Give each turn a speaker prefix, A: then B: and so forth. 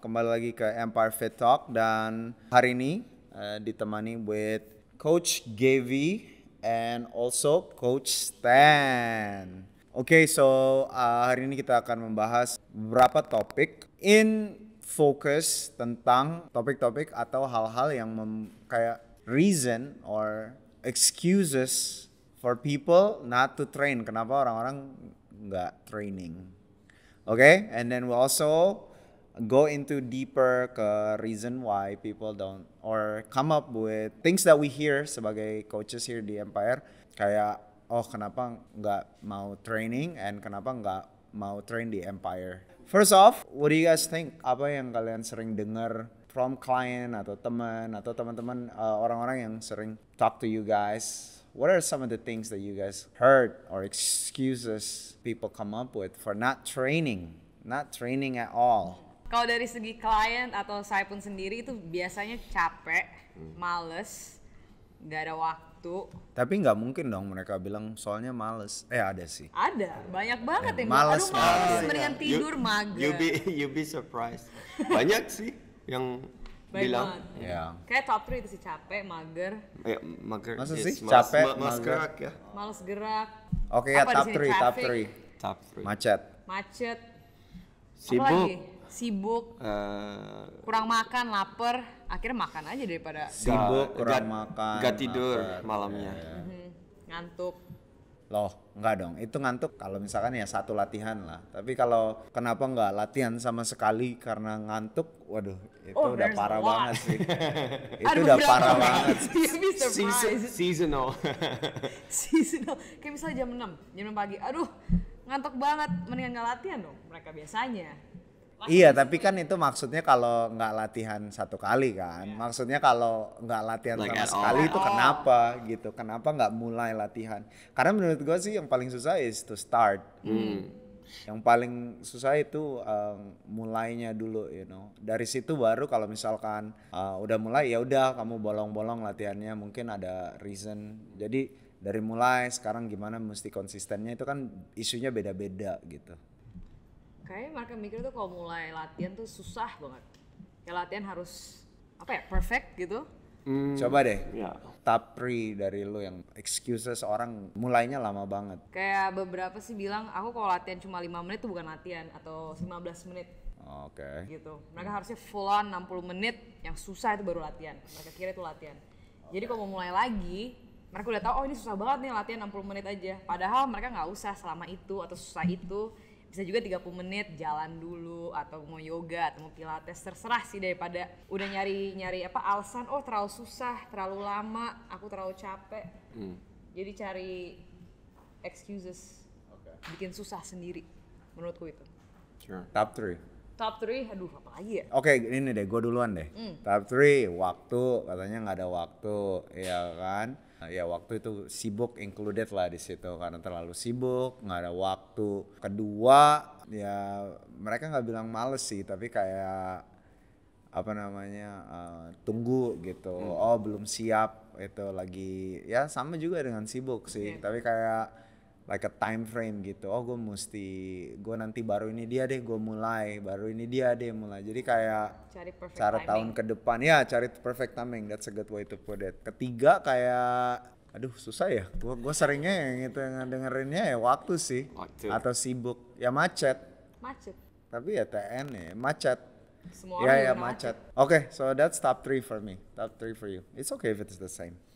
A: Kembali lagi ke Empire Fit Talk dan hari ini uh, ditemani with Coach Gavi and also Coach Stan. Oke, okay, so uh, hari ini kita akan membahas beberapa topik in focus tentang topik-topik atau hal-hal yang mem kayak reason or excuses for people not to train. Kenapa orang-orang nggak training? Oke, okay? and then we also go into deeper ke reason why people don't or come up with things that we hear sebagai coaches here di Empire kayak oh kenapa nggak mau training and kenapa nggak mau train di Empire. First off, what do you guys think? Apa yang kalian sering dengar from client atau teman atau teman-teman uh, orang-orang yang sering talk to you guys? What are some of the things that you guys heard or excuses people come up with for not training? Not training at all.
B: Kalau dari segi klien atau saya pun sendiri itu biasanya capek, hmm. males, nggak ada waktu.
A: Tapi nggak mungkin dong mereka bilang soalnya males. Eh ada sih.
B: Ada, banyak banget eh, yang males, Aduh, males, males. Iya. mendingan yeah. tidur you, mager. You be
A: you be surprised. Banyak sih yang Baik bilang. Banget. Yeah.
B: Kayak top 3 itu sih capek, mager.
A: Ya, yeah, mager. Masa sih males, capek, ma males mager. gerak ya?
B: Males gerak. Oke okay, ya top 3, top 3.
A: Top 3. Macet.
B: Macet. Sibuk sibuk
A: uh,
B: kurang makan lapar akhirnya makan aja daripada sibuk gak, kurang
A: gak, makan gak tidur lapar, malamnya ya, ya.
B: Mm-hmm. ngantuk
A: loh nggak dong itu ngantuk kalau misalkan ya satu latihan lah tapi kalau kenapa nggak latihan sama sekali karena ngantuk waduh itu oh, udah parah banget sih itu Aduh, udah parah banget Season, seasonal
B: seasonal kayak misalnya jam 6 jam 6 pagi aduh ngantuk banget mendingan nggak latihan dong mereka biasanya
A: Iya, tapi kan itu maksudnya kalau nggak latihan satu kali kan. Yeah. Maksudnya kalau nggak latihan like sama sekali itu kenapa gitu? Kenapa nggak mulai latihan? Karena menurut gue sih yang paling susah is to start. Hmm. Yang paling susah itu um, mulainya dulu, you know. Dari situ baru kalau misalkan uh, udah mulai ya udah kamu bolong-bolong latihannya mungkin ada reason. Jadi dari mulai sekarang gimana mesti konsistennya itu kan isunya beda-beda gitu
B: kayak mereka mikir tuh kalau mulai latihan tuh susah banget ya latihan harus apa ya perfect gitu
A: Hmm. Coba deh. Ya. Top three dari lu yang excuses orang mulainya lama banget.
B: Kayak beberapa sih bilang aku kalau latihan cuma 5 menit tuh bukan latihan atau 15 menit.
A: Oke. Okay. Gitu.
B: Mereka harusnya full on 60 menit yang susah itu baru latihan. Mereka kira itu latihan. Okay. Jadi kalau mau mulai lagi, mereka udah tahu oh ini susah banget nih latihan 60 menit aja. Padahal mereka nggak usah selama itu atau susah itu bisa juga 30 menit jalan dulu atau mau yoga atau mau pilates terserah sih daripada udah nyari nyari apa alasan oh terlalu susah terlalu lama aku terlalu capek hmm. jadi cari excuses okay. bikin susah sendiri menurutku itu
A: sure. top three
B: Top 3, aduh apa lagi ya?
A: Oke okay, ini deh, gue duluan deh. Mm. Top 3, waktu, katanya nggak ada waktu, ya kan? Ya waktu itu sibuk included lah di situ karena terlalu sibuk, nggak ada waktu. Kedua, ya mereka nggak bilang males sih, tapi kayak apa namanya uh, tunggu gitu Mm. oh belum siap itu lagi ya sama juga dengan sibuk sih yeah. tapi kayak like a time frame gitu oh gue mesti gue nanti baru ini dia deh gue mulai baru ini dia deh mulai jadi kayak cari cara timing. tahun ke depan ya cari perfect timing that's a good way to put it ketiga kayak aduh susah ya gue gue seringnya yang itu yang dengerinnya ya waktu sih waktu. atau sibuk ya macet macet tapi ya TN ya macet
B: Semua ya ya macet
A: oke okay, so that's top three for me top three for you it's okay if it's the same